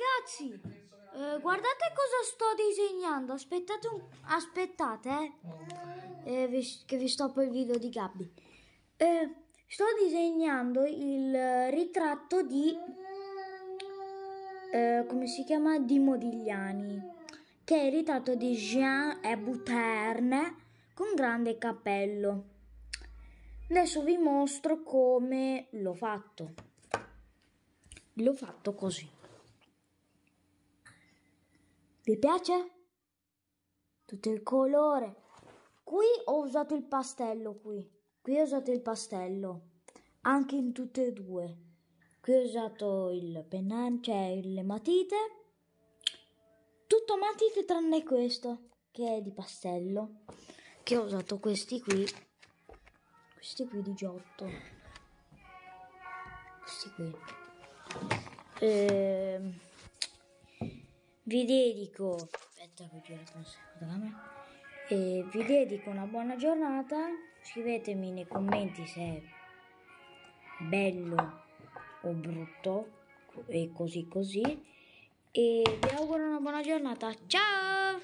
ragazzi, eh, guardate cosa sto disegnando. Aspettate, un... Aspettate eh, eh vi... che vi stoppo il video di Gabby. Eh, sto disegnando il ritratto di... Eh, come si chiama? Di Modigliani. Che è il ritratto di Jean e con grande cappello. Adesso vi mostro come l'ho fatto. L'ho fatto così. Vi piace? Tutto il colore. Qui ho usato il pastello, qui. Qui ho usato il pastello. Anche in tutte e due. Qui ho usato il pennarello, cioè le matite. Tutto matite tranne questo, che è di pastello. Che ho usato questi qui. Questi qui di Giotto. Questi qui. Ehm vi dedico aspetta che giro la camera e vi dedico una buona giornata scrivetemi nei commenti se è bello o brutto e così così e vi auguro una buona giornata ciao